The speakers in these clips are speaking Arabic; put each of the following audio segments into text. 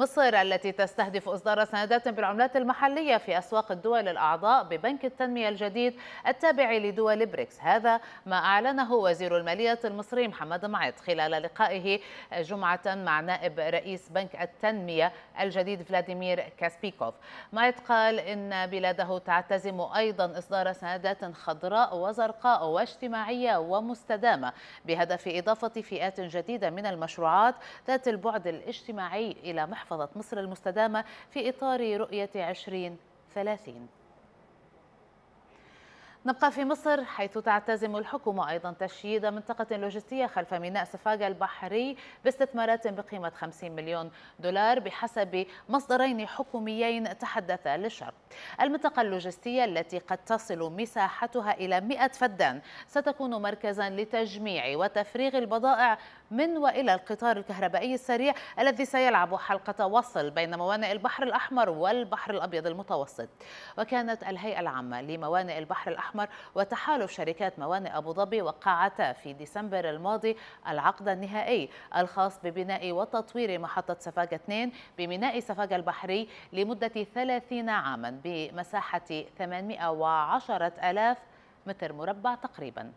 مصر التي تستهدف إصدار سندات بالعملات المحلية في أسواق الدول الأعضاء ببنك التنمية الجديد التابع لدول بريكس هذا ما أعلنه وزير المالية المصري محمد معيط خلال لقائه جمعة مع نائب رئيس بنك التنمية الجديد فلاديمير كاسبيكوف معيط قال إن بلاده تعتزم أيضا إصدار سندات خضراء وزرقاء واجتماعية ومستدامة بهدف إضافة فئات جديدة من المشروعات ذات البعد الاجتماعي إلى محفظة محفظة مصر المستدامة في إطار رؤية 2030 نبقى في مصر حيث تعتزم الحكومة أيضا تشييد منطقة لوجستية خلف ميناء سفاجا البحري باستثمارات بقيمة 50 مليون دولار بحسب مصدرين حكوميين تحدثا للشرق. المنطقة اللوجستية التي قد تصل مساحتها إلى 100 فدان ستكون مركزا لتجميع وتفريغ البضائع من وإلى القطار الكهربائي السريع الذي سيلعب حلقة وصل بين موانئ البحر الأحمر والبحر الأبيض المتوسط. وكانت الهيئة العامة لموانئ البحر الأحمر الأحمر وتحالف شركات موانئ أبو ظبي وقعتا في ديسمبر الماضي العقد النهائي الخاص ببناء وتطوير محطة سفاجة 2 بميناء سفاجة البحري لمدة 30 عاما بمساحة 810 ألاف متر مربع تقريباً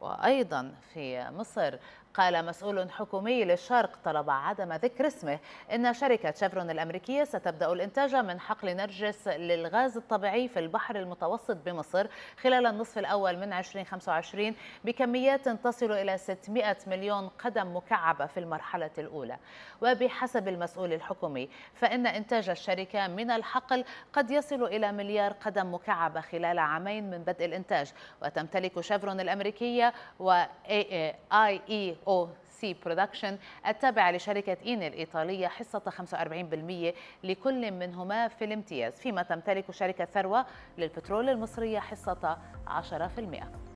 وأيضا في مصر قال مسؤول حكومي للشرق طلب عدم ذكر اسمه إن شركة شفرون الأمريكية ستبدأ الإنتاج من حقل نرجس للغاز الطبيعي في البحر المتوسط بمصر خلال النصف الأول من 2025 بكميات تصل إلى 600 مليون قدم مكعبة في المرحلة الأولى وبحسب المسؤول الحكومي فإن إنتاج الشركة من الحقل قد يصل إلى مليار قدم مكعبة خلال عامين من بدء الإنتاج وتمتلك شفرون الأمريكية و اي اي او سي برودكشن التابعة لشركة إين الإيطالية حصة 45% لكل منهما في الامتياز فيما تمتلك شركة ثروة للبترول المصرية حصة 10%